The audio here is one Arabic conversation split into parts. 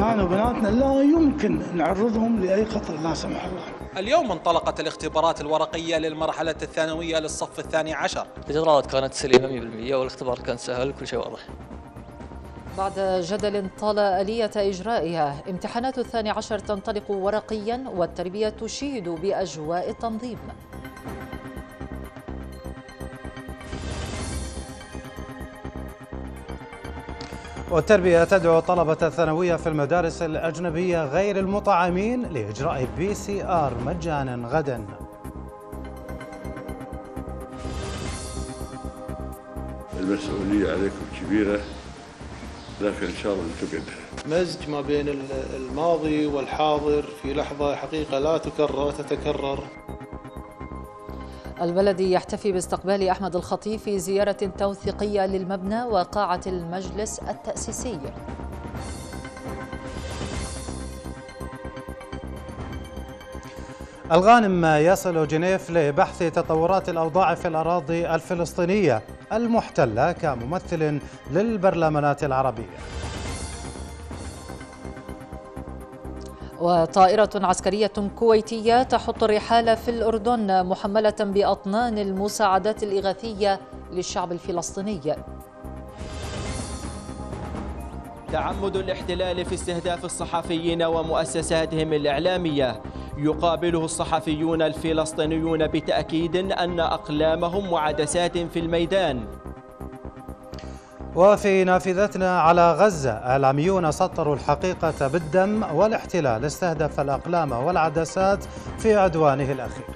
أبنائنا وبناتنا لا يمكن نعرضهم لأي خطر لا سمح الله اليوم انطلقت الاختبارات الورقية للمرحلة الثانوية للصف الثاني عشر الإجراءات كانت سليمة 100% والاختبار كان سهل كل شيء واضح بعد جدل طال آلية إجرائها امتحانات الثاني عشر تنطلق ورقيا والتربية تشيد بأجواء التنظيم والتربية تدعو طلبة الثانوية في المدارس الأجنبية غير المطعمين لإجراء بي سي آر مجانا غدا المسؤولية عليكم كبيرة لكن إن شاء الله تقعدها مزج ما بين الماضي والحاضر في لحظة حقيقة لا تكرر تتكرر البلدي يحتفي باستقبال أحمد الخطيب في زيارة توثيقية للمبنى وقاعة المجلس التأسيسي الغانم يصل جنيف لبحث تطورات الأوضاع في الأراضي الفلسطينية المحتلة كممثل للبرلمانات العربية وطائرة عسكرية كويتية تحط الرحال في الأردن محملة بأطنان المساعدات الإغاثية للشعب الفلسطيني تعمد الاحتلال في استهداف الصحفيين ومؤسساتهم الإعلامية يقابله الصحفيون الفلسطينيون بتأكيد أن أقلامهم وعدسات في الميدان وفي نافذتنا على غزة العميون سطروا الحقيقة بالدم والاحتلال استهدف الأقلام والعدسات في عدوانه الأخير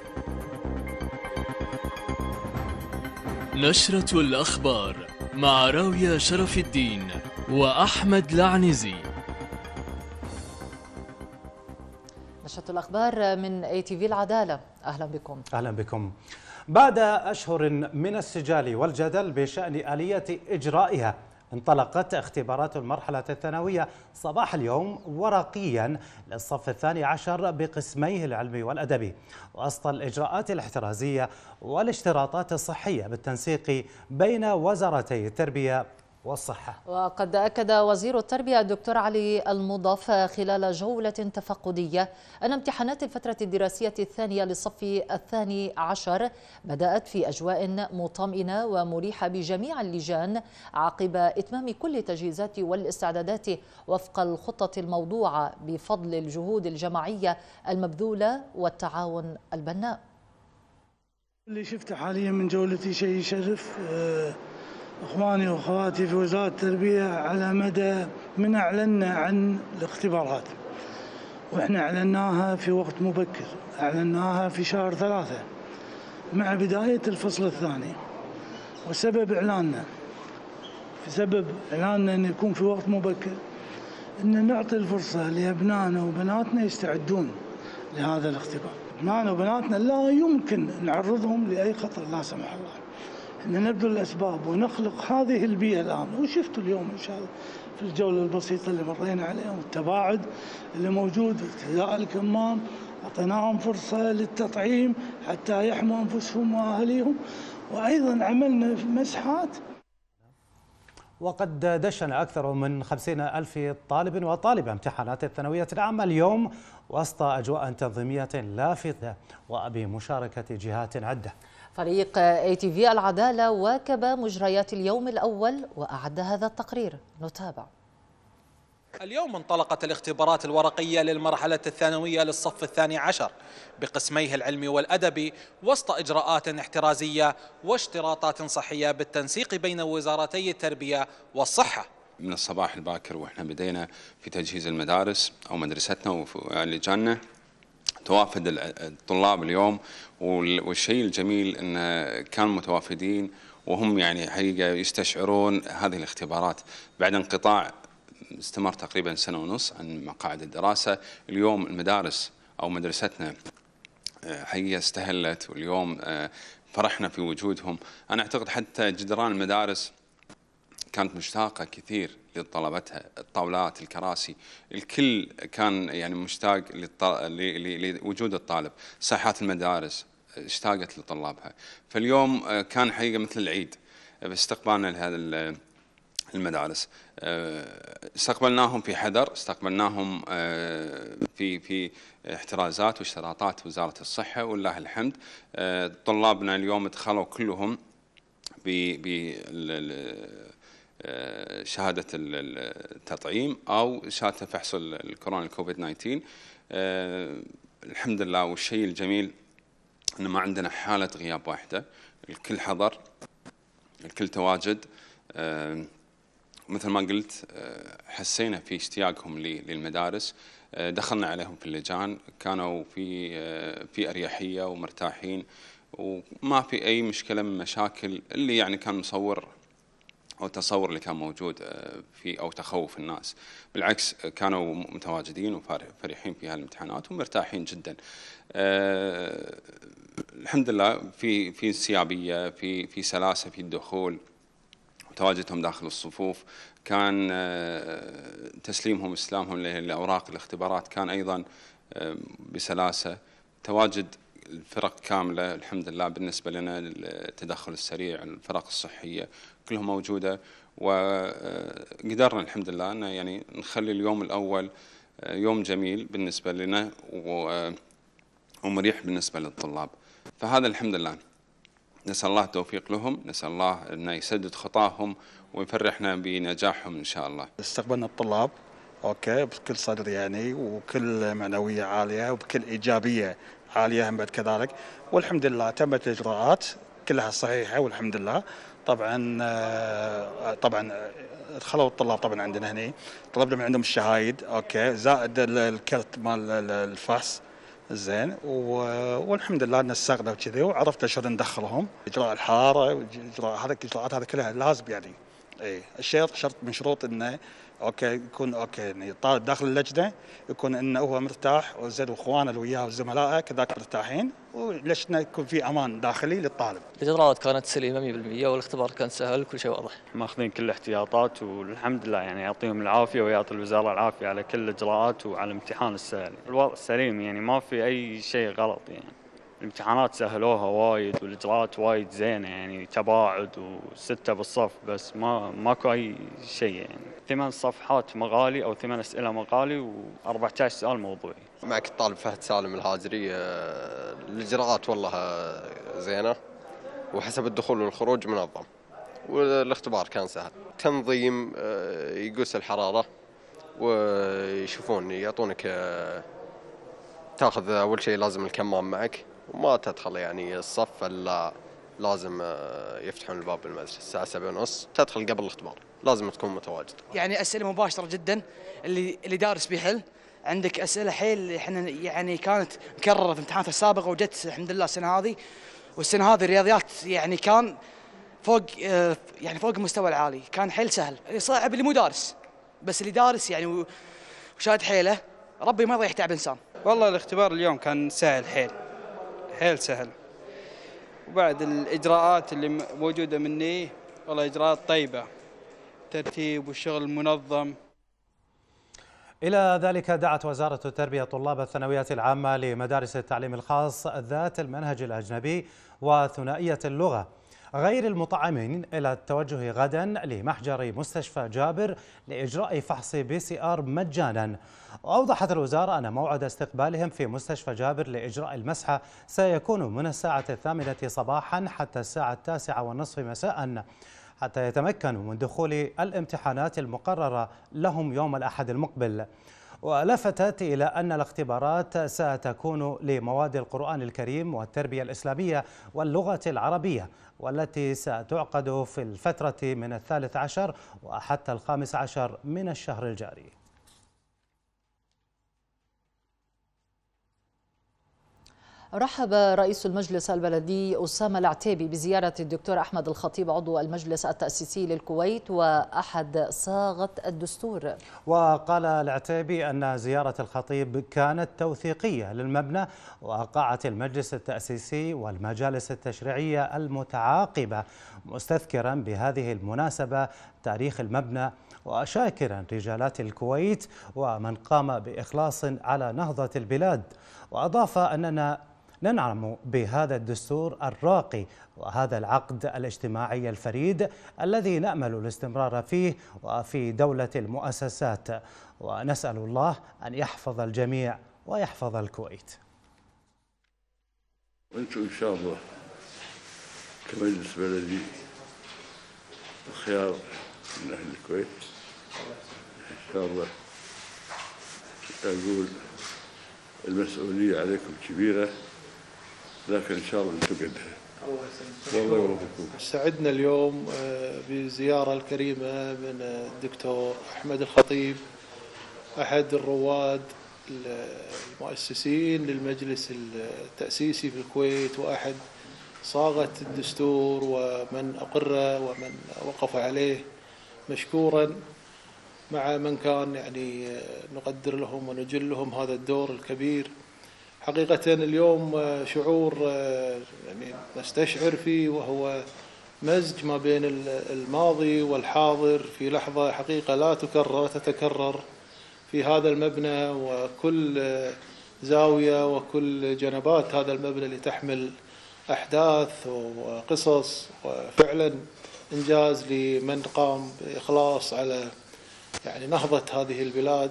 نشرة الأخبار مع راوية شرف الدين وأحمد لعنزي نشرة الأخبار من اي تي في العدالة أهلا بكم أهلا بكم بعد أشهر من السجال والجدل بشأن آلية إجرائها انطلقت اختبارات المرحلة الثانوية صباح اليوم ورقيا للصف الثاني عشر بقسميه العلمي والأدبي وسط الإجراءات الاحترازية والاشتراطات الصحية بالتنسيق بين وزارتي التربية والصحة وقد أكد وزير التربية الدكتور علي المضاف خلال جولة تفقدية أن امتحانات الفترة الدراسية الثانية للصف الثاني عشر بدأت في أجواء مطمئنة ومريحة بجميع اللجان عقب إتمام كل التجهيزات والاستعدادات وفق الخطة الموضوعة بفضل الجهود الجماعية المبذولة والتعاون البناء اللي شفته حاليا من جولتي شيء يشرف أه اخواني واخواتي في وزاره التربيه على مدى من اعلنا عن الاختبارات واحنا اعلناها في وقت مبكر اعلناها في شهر ثلاثه مع بدايه الفصل الثاني وسبب اعلاننا سبب اعلاننا انه يكون في وقت مبكر ان نعطي الفرصه لابنائنا وبناتنا يستعدون لهذا الاختبار ابنائنا وبناتنا لا يمكن نعرضهم لاي خطر لا سمح الله لنبذل الأسباب ونخلق هذه البيئة الآن وشفتوا اليوم إن شاء الله في الجولة البسيطة اللي مرينا عليها والتباعد اللي موجود ارتداء الكمام أعطيناهم فرصة للتطعيم حتى يحموا أنفسهم وأهليهم وأيضا عملنا مسحات وقد دشن أكثر من خمسين ألف طالب وطالبة امتحانات الثانوية العامة اليوم وسط أجواء تنظيمية لافتة وبمشاركة جهات عدة فريق اي تي في العدالة واكب مجريات اليوم الأول وأعد هذا التقرير نتابع اليوم انطلقت الاختبارات الورقية للمرحلة الثانوية للصف الثاني عشر بقسميه العلمي والأدبي وسط إجراءات احترازية واشتراطات صحية بالتنسيق بين وزارتي التربية والصحة من الصباح الباكر واحنا بدينا في تجهيز المدارس او مدرستنا ولجاننا توافد الطلاب اليوم والشيء الجميل أنه كانوا متوافدين وهم يعني حقيقة يستشعرون هذه الاختبارات بعد انقطاع استمر تقريبا سنة ونص عن مقاعد الدراسة اليوم المدارس أو مدرستنا آه، حقيقة استهلت واليوم آه، فرحنا في وجودهم أنا أعتقد حتى جدران المدارس كانت مشتاقة كثير لطلبتها الطاولات الكراسي الكل كان يعني مشتاق لوجود الطالب ساحات المدارس اشتاقت لطلابها فاليوم آه، كان حقيقة مثل العيد باستقبالنا لهذا المدارس آه، استقبلناهم في حذر استقبلناهم آه، في في احترازات واشتراطات وزارة الصحة والله الحمد طلابنا اليوم دخلوا كلهم ب شهاده التطعيم او شهاده فحص الكورونا الكوفيد 19 آه، الحمد لله والشيء الجميل أنه ما عندنا حاله غياب واحده الكل حضر الكل تواجد آه، مثل ما قلت آه، حسينا في اشتياقهم للمدارس دخلنا عليهم في اللجان كانوا في في اريحيه ومرتاحين وما في اي مشكله من مشاكل اللي يعني كان مصور او التصور اللي كان موجود آه، في او تخوف الناس بالعكس آه، كانوا متواجدين وفرحين في هالامتحانات ومرتاحين جدا آه، الحمد لله في في انسيابيه في في سلاسه في الدخول وتواجدهم داخل الصفوف كان تسليمهم استلامهم لاوراق الاختبارات كان ايضا بسلاسه تواجد الفرق كامله الحمد لله بالنسبه لنا التدخل السريع الفرق الصحيه كلها موجوده وقدرنا آه، الحمد لله ان يعني نخلي اليوم الاول آه، يوم جميل بالنسبه لنا آه، ومريح بالنسبه للطلاب فهذا الحمد لله نسال الله التوفيق لهم نسال الله انه يسدد خطاهم ويفرحنا بنجاحهم ان شاء الله استقبلنا الطلاب اوكي بكل صدر يعني وكل معنويه عاليه وبكل ايجابيه عالية هم بعد كذلك والحمد لله تمت الإجراءات كلها صحيحة والحمد لله طبعا آه، طبعا آه، دخلوا الطلاب طبعا عندنا هنا طلبنا من عندهم الشهايد اوكي زائد الكرت مال الفحص زين والحمد لله نسقنا وكذي وعرفت شلون ندخلهم اجراء الحاره واجراء هذا الاجراءات هذه كلها لازم يعني اي الشرط شرط من شروط انه اوكي يكون اوكي يعني طالب داخل اللجنه يكون انه هو مرتاح وزاد واخوانه اللي وياه وزملائه كذاك مرتاحين ولجنه يكون في امان داخلي للطالب. الاجراءات كانت سليمه 100% والاختبار كان سهل كل شيء واضح. ماخذين كل الاحتياطات والحمد لله يعني يعطيهم العافيه ويعطي الوزاره العافيه على كل الاجراءات وعلى الامتحان السهل، الوضع سليم يعني ما في اي شيء غلط يعني. الامتحانات سهلوها وايد والاجراءات وايد زينه يعني تباعد وسته بالصف بس ما ماكو اي شيء يعني ثمان صفحات مقالي او ثمان اسئله مقالي و14 سؤال موضوعي. معك الطالب فهد سالم الهاجري آه، الاجراءات والله زينه وحسب الدخول والخروج منظم والاختبار كان سهل. تنظيم آه، يقوس الحراره ويشوفون يعطونك آه، تاخذ اول شيء لازم الكمام معك وما تدخل يعني الصف الا لازم آه، يفتحون الباب بالمدرسه الساعه 7 ونص تدخل قبل الاختبار لازم تكون متواجد يعني اسئله مباشره جدا اللي اللي دارس بيحل عندك اسئله حيل احنا يعني كانت مكرره في امتحانات السابقه وجت الحمد لله السنه هذه والسنه هذه الرياضيات يعني كان فوق آه، يعني فوق المستوى العالي كان حيل سهل صعب اللي مو دارس بس اللي دارس يعني وشاد حيله ربي ما يضيع تعب انسان والله الاختبار اليوم كان سهل حيل حيل سهل وبعد الإجراءات اللي موجودة مني والله إجراءات طيبة ترتيب والشغل منظم إلى ذلك دعت وزارة التربية طلاب الثانوية العامة لمدارس التعليم الخاص ذات المنهج الأجنبي وثنائية اللغة غير المطعمين إلى التوجه غدا لمحجر مستشفى جابر لإجراء فحص بي سي آر مجانا وأوضحت الوزارة أن موعد استقبالهم في مستشفى جابر لإجراء المسحة سيكون من الساعة الثامنة صباحا حتى الساعة التاسعة والنصف مساء حتى يتمكنوا من دخول الامتحانات المقررة لهم يوم الأحد المقبل ولفتت إلى أن الاختبارات ستكون لمواد القرآن الكريم والتربية الإسلامية واللغة العربية والتي ستعقد في الفترة من الثالث عشر وحتى الخامس عشر من الشهر الجاري رحب رئيس المجلس البلدي أسامة العتيبي بزيارة الدكتور أحمد الخطيب عضو المجلس التأسيسي للكويت وأحد صاغة الدستور وقال العتيبي أن زيارة الخطيب كانت توثيقية للمبنى وقاعة المجلس التأسيسي والمجالس التشريعية المتعاقبة مستذكرا بهذه المناسبة تاريخ المبنى وشاكرا رجالات الكويت ومن قام بإخلاص على نهضة البلاد وأضاف أننا ننعم بهذا الدستور الراقي وهذا العقد الاجتماعي الفريد الذي نامل الاستمرار فيه وفي دوله المؤسسات ونسال الله ان يحفظ الجميع ويحفظ الكويت. وانتم ان شاء الله كمجلس بلدي الخيار من اهل الكويت ان شاء الله اقول المسؤوليه عليكم كبيره لكن ان شاء الله نتقدها الله يوفقكم سعدنا اليوم آه، بزيارة الكريمة من آه، الدكتور أحمد الخطيب أحد الرواد المؤسسين للمجلس التأسيسي في الكويت وأحد صاغة الدستور ومن أقره ومن وقف عليه مشكورا مع من كان يعني آه، نقدر لهم ونجل لهم هذا الدور الكبير حقيقة اليوم آه، شعور آه، يعني نستشعر فيه وهو مزج ما بين الماضي والحاضر في لحظة حقيقة لا تكرر تتكرر في هذا المبنى وكل آه، زاوية وكل جنبات هذا المبنى اللي تحمل أحداث وقصص وفعلا إنجاز لمن قام بإخلاص على يعني نهضة هذه البلاد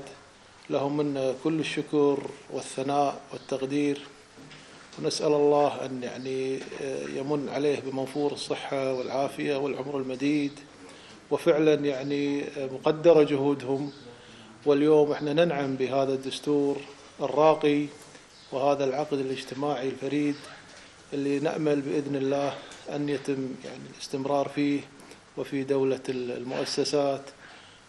لهم منا كل الشكر والثناء والتقدير ونسأل الله أن يعني آه، يمن عليه بمنفور الصحة والعافية والعمر المديد وفعلا يعني آه، مقدرة جهودهم واليوم احنا ننعم بهذا الدستور الراقي وهذا العقد الاجتماعي الفريد اللي نأمل بإذن الله أن يتم يعني الاستمرار فيه وفي دولة المؤسسات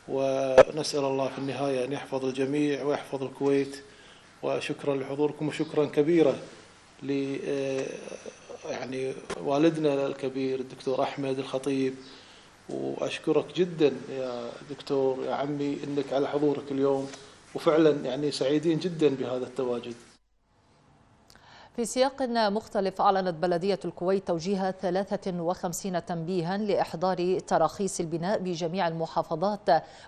ونسأل الله في النهاية أن يحفظ الجميع ويحفظ الكويت وشكرا لحضوركم وشكرا كبيرا ل يعني والدنا الكبير الدكتور أحمد الخطيب وأشكرك جدا يا دكتور يا عمي أنك على حضورك اليوم وفعلا يعني سعيدين جدا بهذا التواجد في سياق مختلف أعلنت بلدية الكويت توجيه 53 تنبيها لإحضار تراخيص البناء بجميع المحافظات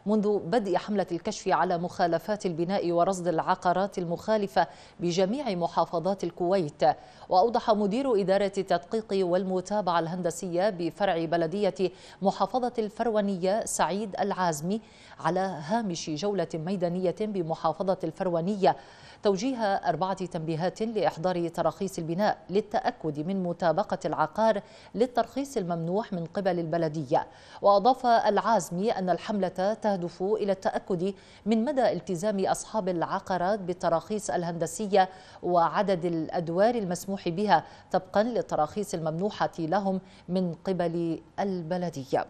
منذ بدء حملة الكشف على مخالفات البناء ورصد العقارات المخالفة بجميع محافظات الكويت وأوضح مدير إدارة التدقيق والمتابعة الهندسية بفرع بلدية محافظة الفروانية سعيد العازمي على هامش جولة ميدانية بمحافظة الفروانية توجيه أربعة تنبيهات لإحضار تراخيص البناء للتأكد من مطابقة العقار للترخيص الممنوح من قبل البلدية وأضاف العازمي أن الحملة تهدف إلى التأكد من مدى التزام أصحاب العقارات بالتراخيص الهندسية وعدد الأدوار المسموح بها طبقا للتراخيص الممنوحة لهم من قبل البلدية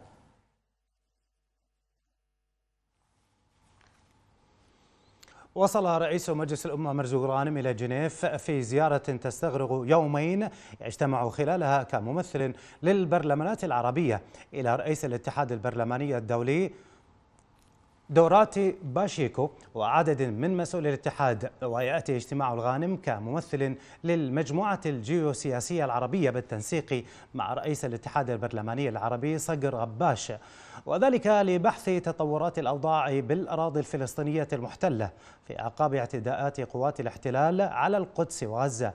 وصل رئيس مجلس الأمة مرزوق غانم إلى جنيف في زيارة تستغرق يومين اجتمعوا خلالها كممثل للبرلمانات العربية إلى رئيس الاتحاد البرلماني الدولي دورات باشيكو وعدد من مسؤولي الاتحاد وياتي اجتماع الغانم كممثل للمجموعه الجيوسياسيه العربيه بالتنسيق مع رئيس الاتحاد البرلماني العربي صقر غباش وذلك لبحث تطورات الاوضاع بالاراضي الفلسطينيه المحتله في اعقاب اعتداءات قوات الاحتلال على القدس وغزه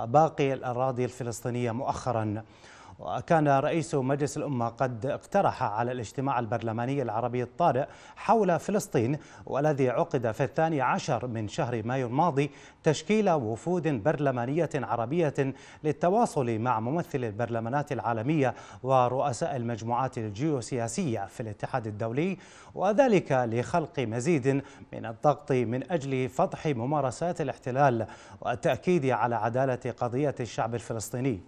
وباقي الاراضي الفلسطينيه مؤخرا وكان رئيس مجلس الأمة قد اقترح على الاجتماع البرلماني العربي الطارئ حول فلسطين والذي عقد في الثاني عشر من شهر مايو الماضي تشكيل وفود برلمانية عربية للتواصل مع ممثل البرلمانات العالمية ورؤساء المجموعات الجيوسياسية في الاتحاد الدولي وذلك لخلق مزيد من الضغط من أجل فضح ممارسات الاحتلال والتأكيد على عدالة قضية الشعب الفلسطيني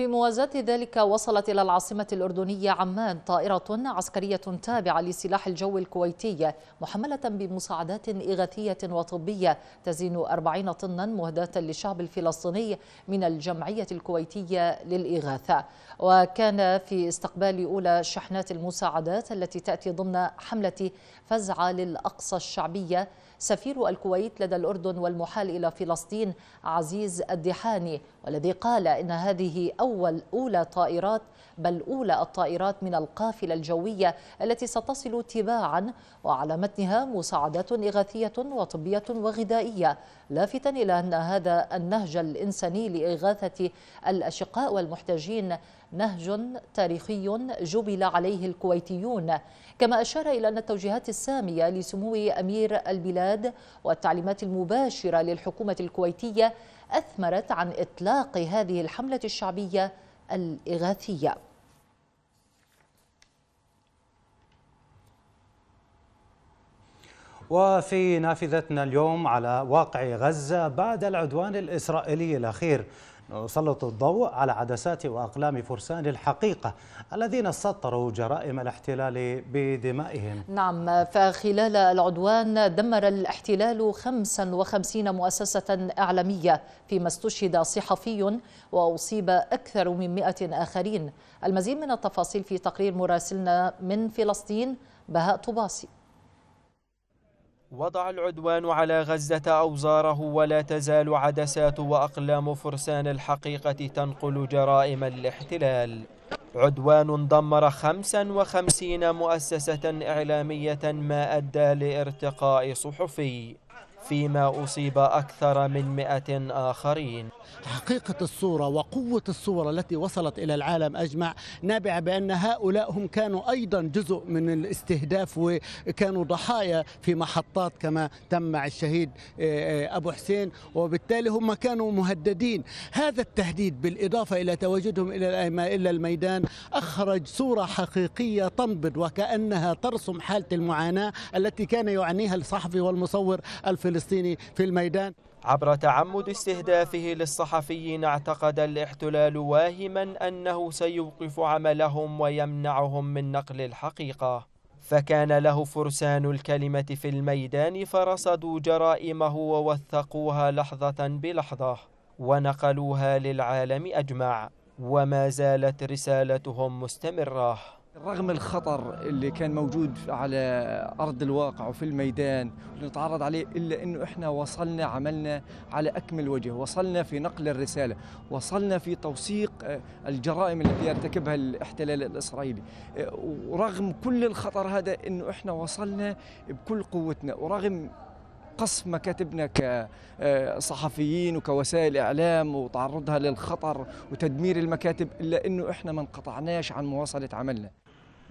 في موازاة ذلك وصلت إلى العاصمة الأردنية عمان طائرة عسكرية تابعة لسلاح الجو الكويتي محملة بمساعدات إغاثية وطبية تزين 40 طنا مهداة للشعب الفلسطيني من الجمعية الكويتية للإغاثة وكان في استقبال أولى شحنات المساعدات التي تأتي ضمن حملة فزعة للأقصى الشعبية سفير الكويت لدى الأردن والمحال إلى فلسطين عزيز الدحاني والذي قال إن هذه أول أولى طائرات بل أولى الطائرات من القافلة الجوية التي ستصل تباعا وعلى متنها مساعدات إغاثية وطبية وغذائية لافتا إلى أن هذا النهج الإنساني لإغاثة الأشقاء والمحتاجين نهج تاريخي جبل عليه الكويتيون كما أشار إلى أن التوجيهات السامية لسمو أمير البلاد والتعليمات المباشرة للحكومة الكويتية أثمرت عن إطلاق هذه الحملة الشعبية الإغاثية وفي نافذتنا اليوم على واقع غزة بعد العدوان الإسرائيلي الأخير نسلط الضوء على عدسات وأقلام فرسان الحقيقة الذين سطروا جرائم الاحتلال بدمائهم نعم فخلال العدوان دمر الاحتلال 55 مؤسسة إعلامية فيما استشهد صحفي وأصيب أكثر من 100 آخرين المزيد من التفاصيل في تقرير مراسلنا من فلسطين بهاء طباسي وضع العدوان على غزة أوزاره ولا تزال عدسات وأقلام فرسان الحقيقة تنقل جرائم الاحتلال عدوان دمر 55 مؤسسة إعلامية ما أدى لارتقاء صحفي فيما أصيب أكثر من مئة آخرين حقيقة الصورة وقوة الصورة التي وصلت إلى العالم أجمع نابعة بأن هؤلاء هم كانوا أيضا جزء من الاستهداف وكانوا ضحايا في محطات كما تم مع الشهيد آه، آه، أبو حسين وبالتالي هم كانوا مهددين هذا التهديد بالإضافة إلى تواجدهم إلى الميدان أخرج صورة حقيقية تنبض وكأنها ترسم حالة المعاناة التي كان يعانيها الصحفي والمصور الفلسطيني الفلسطيني في الميدان عبر تعمد استهدافه للصحفيين اعتقد الاحتلال واهما أنه سيوقف عملهم ويمنعهم من نقل الحقيقة فكان له فرسان الكلمة في الميدان فرصدوا جرائمه ووثقوها لحظة بلحظة ونقلوها للعالم أجمع وما زالت رسالتهم مستمره رغم الخطر اللي كان موجود على ارض الواقع وفي الميدان اللي نتعرض عليه الا انه احنا وصلنا عملنا على اكمل وجه، وصلنا في نقل الرساله، وصلنا في توثيق آه، الجرائم التي يرتكبها الاحتلال الاسرائيلي، آه، ورغم كل الخطر هذا انه احنا وصلنا بكل قوتنا، ورغم قصف مكاتبنا كصحفيين آه، وكوسائل اعلام وتعرضها للخطر وتدمير المكاتب الا انه احنا ما انقطعناش عن مواصله عملنا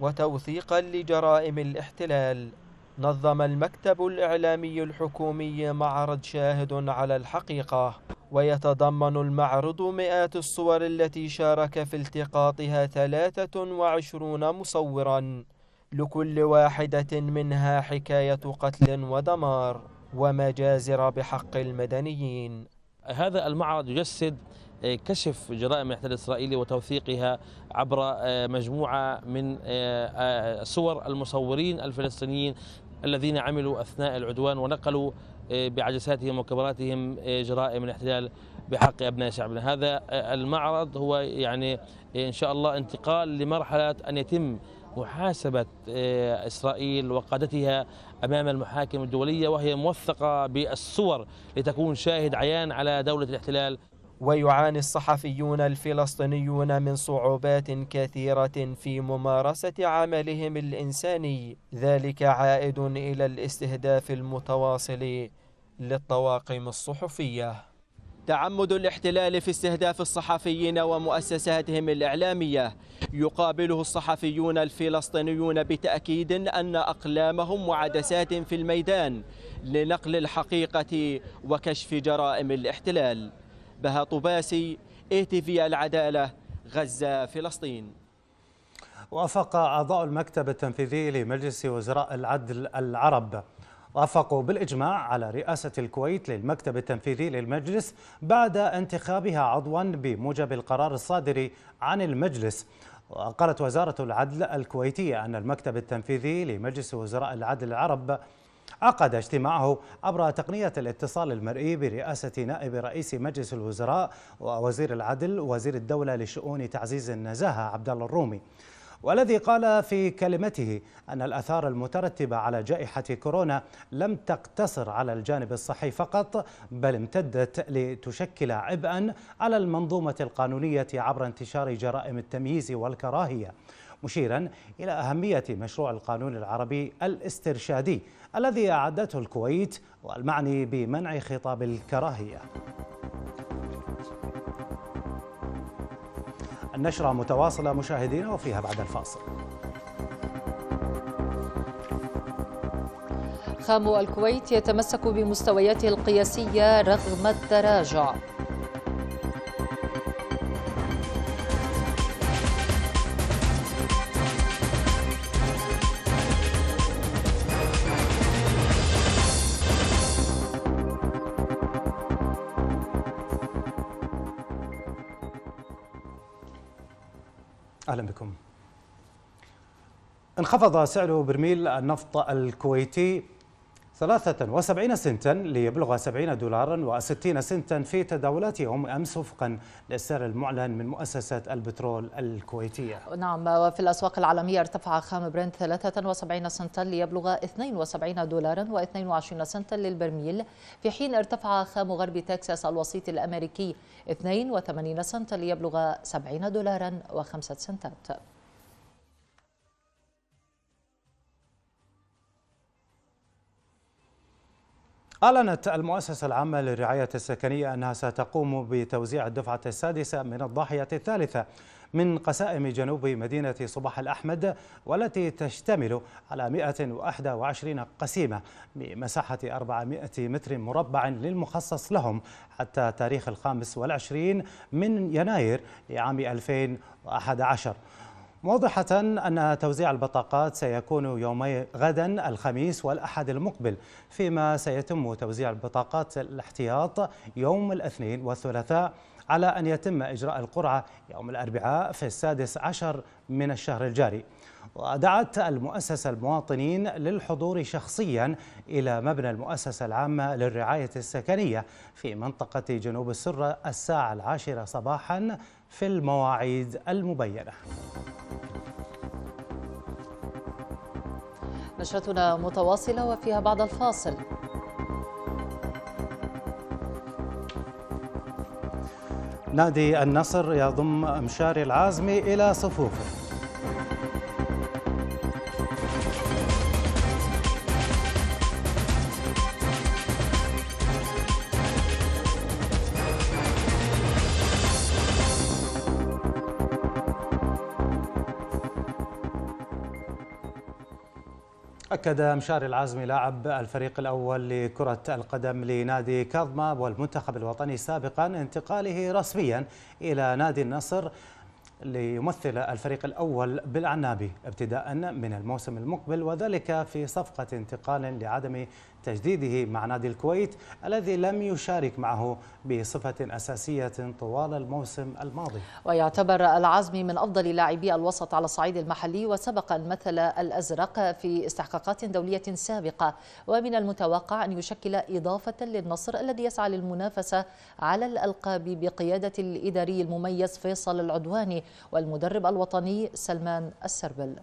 وتوثيقا لجرائم الاحتلال نظم المكتب الإعلامي الحكومي معرض شاهد على الحقيقة ويتضمن المعرض مئات الصور التي شارك في التقاطها 23 مصورا لكل واحدة منها حكاية قتل ودمار ومجازر بحق المدنيين هذا المعرض يجسد آه، كشف جرائم الاحتلال الاسرائيلي وتوثيقها عبر آه، مجموعه من آه، صور المصورين الفلسطينيين الذين عملوا اثناء العدوان ونقلوا بعجساتهم وكبراتهم جرائم الاحتلال بحق ابناء شعبنا، هذا المعرض هو يعني ان شاء الله انتقال لمرحله ان يتم محاسبة إسرائيل وقادتها أمام المحاكم الدولية وهي موثقة بالصور لتكون شاهد عيان على دولة الاحتلال ويعاني الصحفيون الفلسطينيون من صعوبات كثيرة في ممارسة عملهم الإنساني ذلك عائد إلى الاستهداف المتواصل للطواقم الصحفية تعمد الاحتلال في استهداف الصحفيين ومؤسساتهم الإعلامية يقابله الصحفيون الفلسطينيون بتأكيد أن أقلامهم وعدسات في الميدان لنقل الحقيقة وكشف جرائم الاحتلال بها طباسي اي تي في العداله غزه فلسطين وافق اعضاء المكتب التنفيذي لمجلس وزراء العدل العرب وافقوا بالإجماع على رئاسة الكويت للمكتب التنفيذي للمجلس بعد انتخابها عضوا بموجب القرار الصادر عن المجلس وقالت وزارة العدل الكويتية أن المكتب التنفيذي لمجلس وزراء العدل العرب عقد اجتماعه عبر تقنية الاتصال المرئي برئاسة نائب رئيس مجلس الوزراء ووزير العدل وزير الدولة لشؤون تعزيز النزاهة عبد الله الرومي والذي قال في كلمته أن الأثار المترتبة على جائحة كورونا لم تقتصر على الجانب الصحي فقط بل امتدت لتشكل عبئا على المنظومة القانونية عبر انتشار جرائم التمييز والكراهية مشيرا إلى أهمية مشروع القانون العربي الاسترشادي الذي أعدته الكويت والمعني بمنع خطاب الكراهية النشرة متواصلة مشاهدينا وفيها بعد الفاصل خام الكويت يتمسك بمستوياته القياسية رغم التراجع أهلا بكم انخفض سعر برميل النفط الكويتي 73 سنتا ليبلغ 70 دولارا و60 سنتا في تداولاتهم أمس وفقا للسعر المعلن من مؤسسة البترول الكويتية نعم وفي الأسواق العالمية ارتفع خام برنت 73 سنتا ليبلغ 72 دولارا و22 سنتا للبرميل في حين ارتفع خام غرب تكساس الوسيط الأمريكي 82 سنتا ليبلغ 70 دولارا و5 سنتات أعلنت المؤسسة العامة للرعاية السكنية أنها ستقوم بتوزيع الدفعة السادسة من الضاحية الثالثة من قسائم جنوب مدينة صباح الأحمد والتي تشتمل على 121 قسيمة بمساحة 400 متر مربع للمخصص لهم حتى تاريخ الخامس والعشرين من يناير لعام 2011 موضحة أن توزيع البطاقات سيكون يومي غدا الخميس والأحد المقبل فيما سيتم توزيع البطاقات الاحتياط يوم الاثنين والثلاثاء على أن يتم إجراء القرعة يوم الأربعاء في السادس عشر من الشهر الجاري ودعت المؤسسة المواطنين للحضور شخصيا إلى مبنى المؤسسة العامة للرعاية السكنية في منطقة جنوب السرة الساعة العاشرة صباحا في المواعيد المبينة نشرتنا متواصلة وفيها بعد الفاصل نادي النصر يضم مشاري العازمي إلى صفوفه أكد مشاري العازمي لاعب الفريق الأول لكرة القدم لنادي كاظمة والمنتخب الوطني سابقا انتقاله رسميا إلى نادي النصر ليمثل الفريق الأول بالعنابي ابتداء من الموسم المقبل وذلك في صفقة انتقال لعدم تجديده مع نادي الكويت الذي لم يشارك معه بصفة أساسية طوال الموسم الماضي ويعتبر العزمي من أفضل لاعبي الوسط على الصعيد المحلي وسبق المثل مثل الأزرق في استحقاقات دولية سابقة ومن المتوقع أن يشكل إضافة للنصر الذي يسعى للمنافسة على الألقاب بقيادة الإداري المميز فيصل العدواني والمدرب الوطني سلمان السربل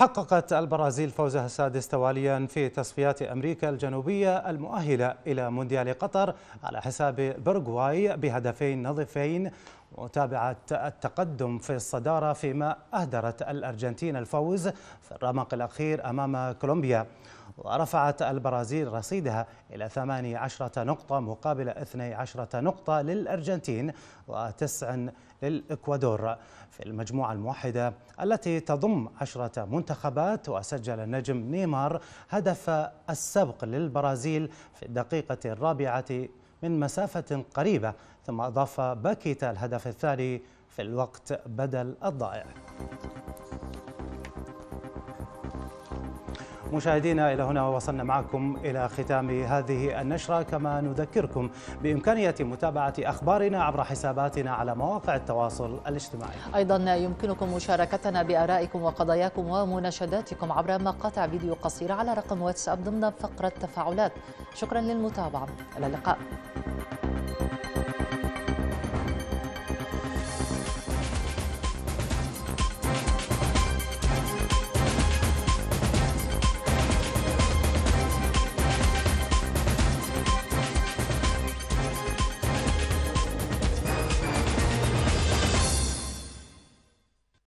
حققت البرازيل فوزها السادس تواليا في تصفيات أمريكا الجنوبية المؤهلة إلى مونديال قطر على حساب برغواي بهدفين نظيفين متابعة التقدم في الصدارة فيما أهدرت الأرجنتين الفوز في الرمق الأخير أمام كولومبيا ورفعت البرازيل رصيدها إلى 18 نقطة مقابل 12 نقطة للأرجنتين وتسع للإكوادور في المجموعة الموحدة التي تضم عشرة منتخبات وسجل النجم نيمار هدف السبق للبرازيل في الدقيقة الرابعة من مسافة قريبة ثم أضاف باكيتا الهدف الثاني في الوقت بدل الضائع مشاهدينا إلى هنا وصلنا معكم إلى ختام هذه النشرة كما نذكركم بإمكانية متابعة أخبارنا عبر حساباتنا على مواقع التواصل الاجتماعي أيضا يمكنكم مشاركتنا بآرائكم وقضاياكم ومناشداتكم عبر مقاطع فيديو قصيرة على رقم واتساب ضمن فقرة تفاعلات شكرا للمتابعة إلى اللقاء